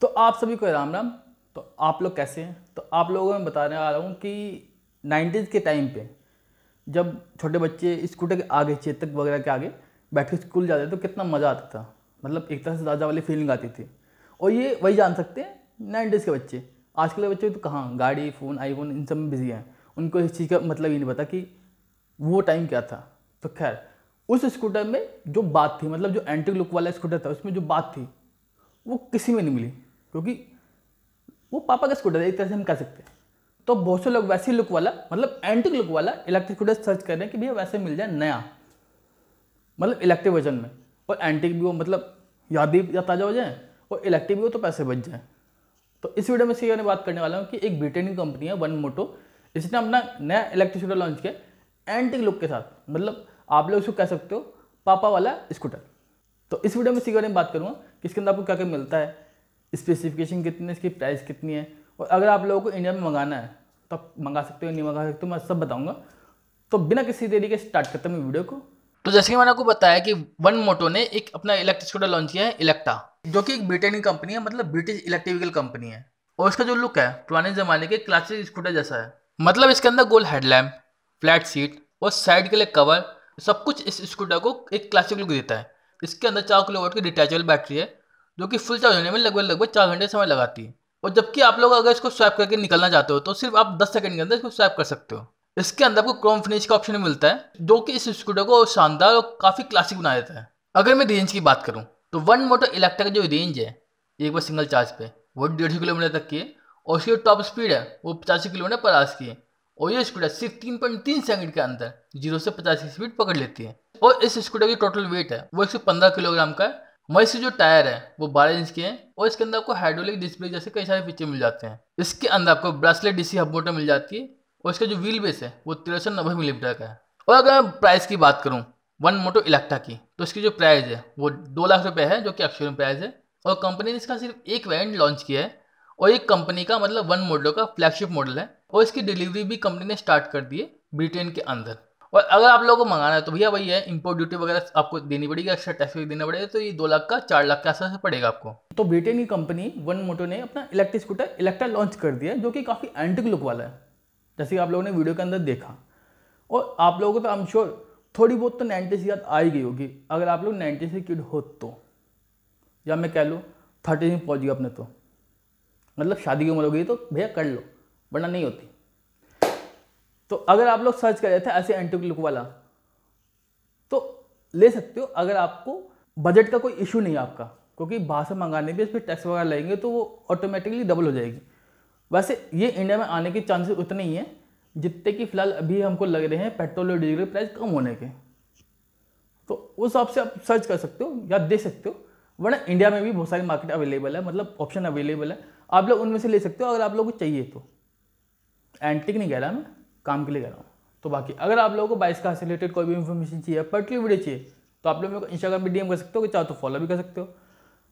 तो आप सभी को राम राम तो आप लोग कैसे हैं तो आप लोगों में बताने आ रहा हूँ कि नाइन्टीज़ के टाइम पे जब छोटे बच्चे स्कूटर के आगे चेतक वगैरह के आगे बैठ के स्कूल जाते थे तो कितना मज़ा आता था मतलब एक तरह से दादा वाली फीलिंग आती थी और ये वही जान सकते हैं नाइन्टीज़ के बच्चे आजकल के बच्चे तो कहाँ गाड़ी फ़ोन आईफोन इन सब में बिजी हैं उनको इस चीज़ का मतलब ये नहीं पता कि वो टाइम क्या था तो खैर उस स्कूटर में जो बात थी मतलब जो एंटी लुक वाला स्कूटर था उसमें जो बात थी वो किसी में नहीं मिली क्योंकि वो पापा का स्कूटर है एक तरह से हम कह सकते हैं तो बहुत से लोग वैसे लुक वाला मतलब एंटिक लुक वाला इलेक्ट्रिक स्कूटर सर्च कर रहे हैं कि भैया वैसे मिल जाए नया मतलब इलेक्ट्रिक वर्जन में और एंटिक भी हो मतलब याद या ताज़ा हो जाए और इलेक्ट्रिक भी हो तो पैसे बच जाए तो इस वीडियो में इसी बात करने वाला हूँ कि एक ब्रिटेन कंपनी है वन मोटो इसने अपना नया इलेक्ट्रिक स्कूटर लॉन्च किया एंटिक लुक के साथ मतलब आप लोग इसको कह सकते हो पापा वाला स्कूटर तो इस वीडियो में इसी बात करूँगा कि इसके अंदर आपको क्या क्या मिलता है स्पेसिफिकेशन कितनी है इसकी प्राइस कितनी है और अगर आप लोगों को इंडिया में मंगाना है तो आप मंगा सकते हो नहीं मंगा सकते हो तो मैं सब बताऊँगा तो बिना किसी देरी के स्टार्ट करता हूँ वीडियो को तो जैसे कि मैंने आपको बताया कि वन मोटो ने एक अपना इलेक्ट्रिक स्कूटर लॉन्च किया है इलेक्ट्रा जो कि एक ब्रिटेन की कंपनी है मतलब ब्रिटिश इलेक्ट्रिकल कंपनी है और इसका जो लुक है पुराने ज़माने के क्लासिक स्कूटर जैसा है मतलब इसके अंदर गोल हेडलैम्प फ्लैट सीट और साइड के लिए कवर सब कुछ इस स्कूटर को एक क्लासिक लुक देता है इसके अंदर चार किलो की डिटैचेबल बैटरी है जो कि फुल चार्ज होने में लगभग लगभग चार घंटे समय लगाती है और जबकि आप लोग अगर इसको स्वैप करके निकलना चाहते हो तो सिर्फ आप दस सेकंड के अंदर इसको स्वैप कर सकते हो इसके अंदर आपको क्रोम फिनिश का ऑप्शन मिलता है जो कि इस स्कूटर को शानदार और काफ़ी क्लासिक बना देता है अगर मैं रेंज की बात करूँ तो वन मोटर इलेक्ट्रिक जो रेंज है एक बार सिंगल चार्ज पे वो डेढ़ सौ किलोमीटर तक की है और उसकी टॉप स्पीड है वो पचासी किलोमीटर पर आज की है और ये स्कूटर सिर्फ तीन पॉइंट तीन सेकंड के अंदर जीरो से पचास की स्पीड पकड़ लेती है और इस स्कूटर की टोटल वेट है वो एक सौ पंद्रह किलोग्राम का है मैसे जो टायर है वो 12 इंच के हैं और इसके अंदर आपको हाइड्रोलिक डिस्प्ले जैसे कई सारे फीचर मिल जाते हैं इसके अंदर आपको ब्रासलेट डीसी हब मोटर मिल जाती है और इसका जो व्हील बेस है वो तेरह सौ नब्बे मिलीमीटर का है और अगर मैं प्राइस की बात करूँ वन मोटो इलेक्ट्रा की तो इसकी जो प्राइस है वो दो लाख रुपये है जो कि एक्शोरूम प्राइस है और कंपनी ने इसका सिर्फ एक वैंड लॉन्च किया है और एक कंपनी का मतलब वन मोटो का फ्लैगशिप मॉडल है और इसकी डिलीवरी भी कंपनी ने स्टार्ट कर दी है ब्रिटेन के अंदर और अगर आप लोगों को मंगाना है तो भैया वही है इम्पोर्ट ड्यूटी वगैरह आपको देनी पड़ेगी एक्स्ट्रा टैक्स भी देना पड़ेगा तो ये दो लाख का चार लाख का ऐसा पड़ेगा आपको तो ब्रिटेन की कंपनी वन मोटो ने अपना इलेक्ट्रिक स्कूटर इलेक्ट्रा लॉन्च कर दिया जो कि काफ़ी एंटिक लुक वाला है जैसे कि आप लोगों ने वीडियो के अंदर देखा और आप लोगों को तो आई एम श्योर थोड़ी बहुत तो नाइन्टी सी याद आ ही गई होगी अगर आप लोग नाइन्टी से किड हो तो या मैं कह लूँ थर्टी में पहुँच गया अपने तो मतलब शादी की उम्र हो गई तो भैया कर लो वरना नहीं होती तो अगर आप लोग सर्च कर रहे थे ऐसे एंटिक लुक वाला तो ले सकते हो अगर आपको बजट का कोई इशू नहीं है आपका क्योंकि बाहर से मंगाने भी इस पर टैक्स वगैरह लगेंगे तो वो ऑटोमेटिकली डबल हो जाएगी वैसे ये इंडिया में आने के चांसेस उतने ही हैं जितने कि फिलहाल अभी हमको लग रहे हैं पेट्रोल और डीजल के प्राइस कम होने के तो उस हिसाब से आप सर्च कर सकते हो या देख सकते हो वरना इंडिया में भी बहुत सारी मार्केट अवेलेबल है मतलब ऑप्शन अवेलेबल है आप लोग उनमें से ले सकते हो अगर आप लोग को चाहिए तो एंटिक नहीं कह रहा मैं काम के लिए कर रहा हूँ तो बाकी अगर आप लोगों को बाइस का से रिलेटेड कोई भी इन्फॉर्मेशन चाहिए पर्टिकुलर वीडियो चाहिए तो आप लोग मेरे को इंस्टाग्राम पर डीएम कर सकते हो चाहो तो फॉलो भी कर सकते हो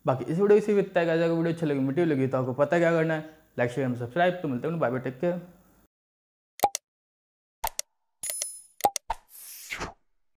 बाकी इस वीडियो से भी इतना है अगर वीडियो अच्छी लगी वीडियो लगी तो आपको पता क्या करना है लाइक शेयर एंड सब्सक्राइब तो मिलते हैं बाय बाय टेक केयर